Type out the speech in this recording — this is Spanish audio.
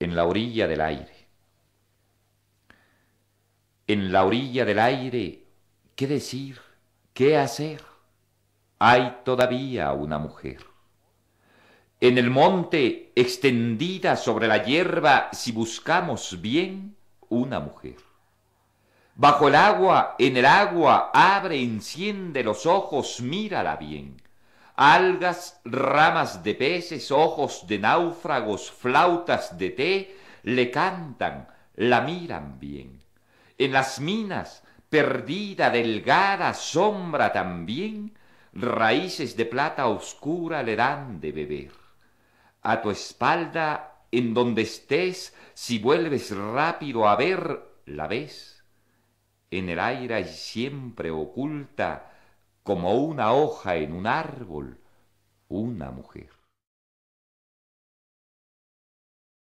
en la orilla del aire. En la orilla del aire, ¿qué decir? ¿Qué hacer? Hay todavía una mujer. En el monte, extendida sobre la hierba, si buscamos bien, una mujer. Bajo el agua, en el agua, abre, enciende los ojos, mírala bien algas, ramas de peces, ojos de náufragos, flautas de té, le cantan, la miran bien. En las minas, perdida, delgada, sombra también, raíces de plata oscura le dan de beber. A tu espalda, en donde estés, si vuelves rápido a ver, la ves. En el aire y siempre oculta, como una hoja en un árbol, una mujer.